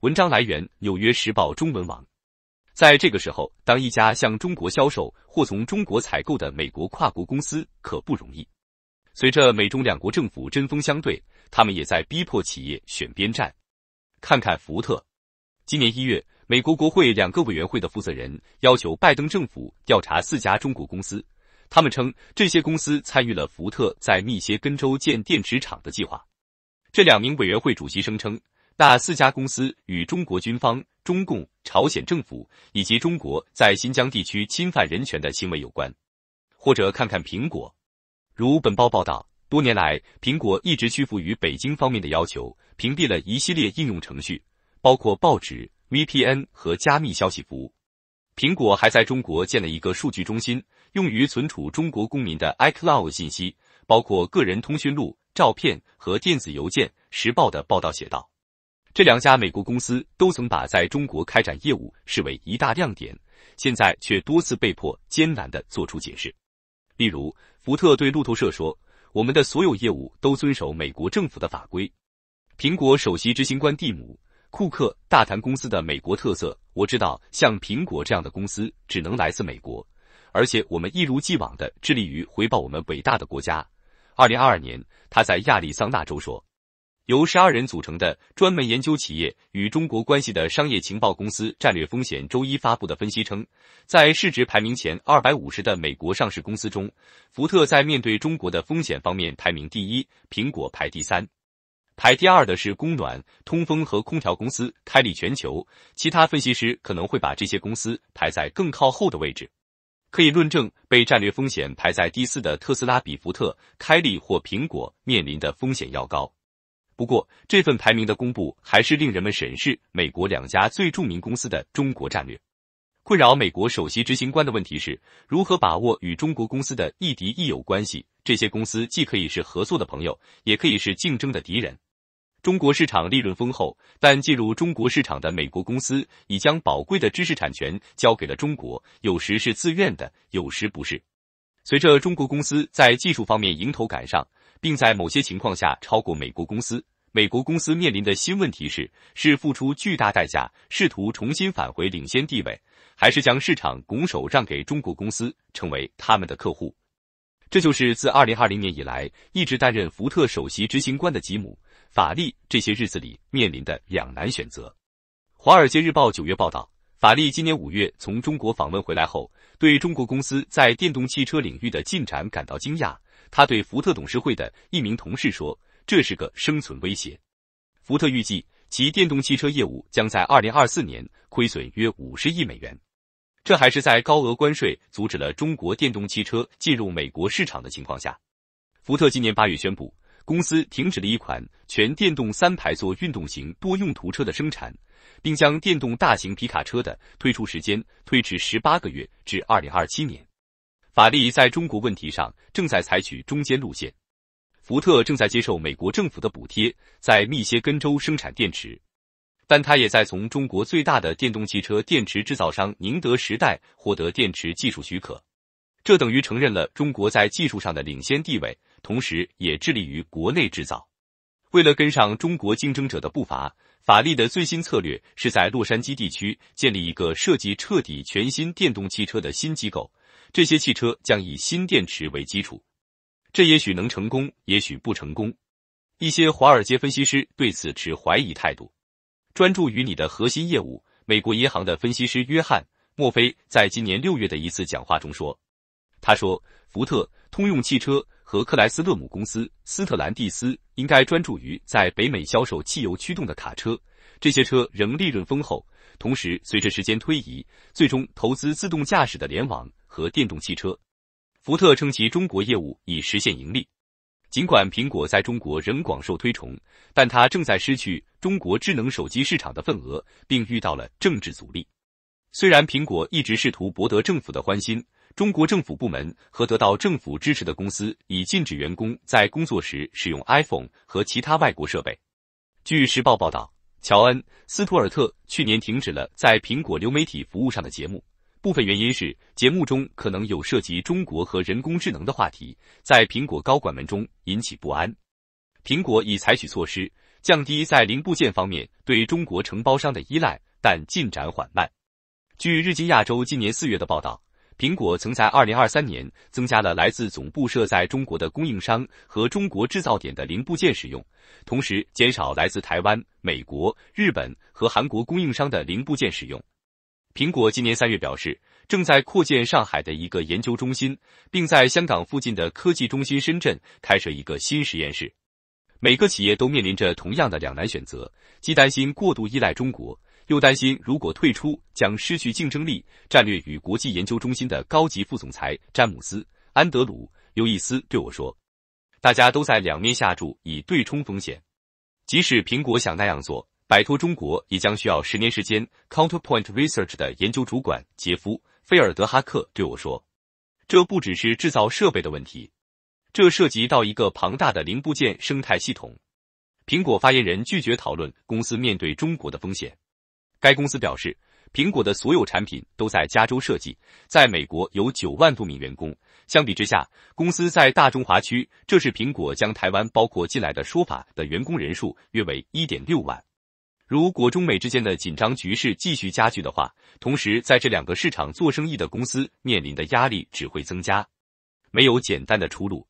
文章来源：纽约时报中文网。在这个时候，当一家向中国销售或从中国采购的美国跨国公司可不容易。随着美中两国政府针锋相对，他们也在逼迫企业选边站。看看福特，今年一月，美国国会两个委员会的负责人要求拜登政府调查四家中国公司，他们称这些公司参与了福特在密歇根州建电池厂的计划。这两名委员会主席声称。那四家公司与中国军方、中共、朝鲜政府以及中国在新疆地区侵犯人权的行为有关。或者看看苹果，如本报报道，多年来，苹果一直屈服于北京方面的要求，屏蔽了一系列应用程序，包括报纸、VPN 和加密消息服务。苹果还在中国建了一个数据中心，用于存储中国公民的 iCloud 信息，包括个人通讯录、照片和电子邮件。时报的报道写道。这两家美国公司都曾把在中国开展业务视为一大亮点，现在却多次被迫艰难的做出解释。例如，福特对路透社说：“我们的所有业务都遵守美国政府的法规。”苹果首席执行官蒂姆·库克大谈公司的美国特色：“我知道，像苹果这样的公司只能来自美国，而且我们一如既往的致力于回报我们伟大的国家。”二零二二年，他在亚利桑那州说。由十二人组成的专门研究企业与中国关系的商业情报公司战略风险周一发布的分析称，在市值排名前二百五十的美国上市公司中，福特在面对中国的风险方面排名第一，苹果排第三，排第二的是供暖、通风和空调公司开利全球。其他分析师可能会把这些公司排在更靠后的位置。可以论证，被战略风险排在第四的特斯拉比福特、开利或苹果面临的风险要高。不过，这份排名的公布还是令人们审视美国两家最著名公司的中国战略。困扰美国首席执行官的问题是如何把握与中国公司的亦敌亦友关系。这些公司既可以是合作的朋友，也可以是竞争的敌人。中国市场利润丰厚，但进入中国市场的美国公司已将宝贵的知识产权交给了中国，有时是自愿的，有时不是。随着中国公司在技术方面迎头赶上，并在某些情况下超过美国公司，美国公司面临的新问题是：是付出巨大代价试图重新返回领先地位，还是将市场拱手让给中国公司，成为他们的客户？这就是自二零二零年以来一直担任福特首席执行官的吉姆·法利这些日子里面临的两难选择。《华尔街日报》九月报道。法利今年五月从中国访问回来后，对中国公司在电动汽车领域的进展感到惊讶。他对福特董事会的一名同事说：“这是个生存威胁。”福特预计其电动汽车业务将在二零二四年亏损约五十亿美元，这还是在高额关税阻止了中国电动汽车进入美国市场的情况下。福特今年八月宣布，公司停止了一款全电动三排座运动型多用途车的生产。并将电动大型皮卡车的推出时间推迟十八个月至二零二七年。法利在中国问题上正在采取中间路线。福特正在接受美国政府的补贴，在密歇根州生产电池，但他也在从中国最大的电动汽车电池制造商宁德时代获得电池技术许可。这等于承认了中国在技术上的领先地位，同时也致力于国内制造。为了跟上中国竞争者的步伐。法力的最新策略是在洛杉矶地区建立一个设计彻底全新电动汽车的新机构，这些汽车将以新电池为基础。这也许能成功，也许不成功。一些华尔街分析师对此持怀疑态度。专注于你的核心业务，美国银行的分析师约翰·墨菲在今年六月的一次讲话中说：“他说，福特、通用汽车。”和克莱斯勒姆公司斯特兰蒂斯应该专注于在北美销售汽油驱动的卡车，这些车仍利润丰厚。同时，随着时间推移，最终投资自动驾驶的联网和电动汽车。福特称其中国业务已实现盈利。尽管苹果在中国仍广受推崇，但它正在失去中国智能手机市场的份额，并遇到了政治阻力。虽然苹果一直试图博得政府的欢心。中国政府部门和得到政府支持的公司已禁止员工在工作时使用 iPhone 和其他外国设备。据《时报》报道，乔恩·斯图尔特去年停止了在苹果流媒体服务上的节目，部分原因是节目中可能有涉及中国和人工智能的话题，在苹果高管们中引起不安。苹果已采取措施降低在零部件方面对中国承包商的依赖，但进展缓慢。据《日经亚洲》今年四月的报道。苹果曾在2023年增加了来自总部设在中国的供应商和中国制造点的零部件使用，同时减少来自台湾、美国、日本和韩国供应商的零部件使用。苹果今年三月表示，正在扩建上海的一个研究中心，并在香港附近的科技中心深圳开设一个新实验室。每个企业都面临着同样的两难选择：既担心过度依赖中国。又担心，如果退出将失去竞争力。战略与国际研究中心的高级副总裁詹姆斯·安德鲁·刘易斯对我说：“大家都在两面下注，以对冲风险。即使苹果想那样做，摆脱中国也将需要十年时间。”Counterpoint Research 的研究主管杰夫·菲尔德哈克对我说：“这不只是制造设备的问题，这涉及到一个庞大的零部件生态系统。”苹果发言人拒绝讨论公司面对中国的风险。该公司表示，苹果的所有产品都在加州设计，在美国有九万多名员工。相比之下，公司在大中华区，这是苹果将台湾包括进来的说法的员工人数约为一点六万。如果中美之间的紧张局势继续加剧的话，同时在这两个市场做生意的公司面临的压力只会增加，没有简单的出路。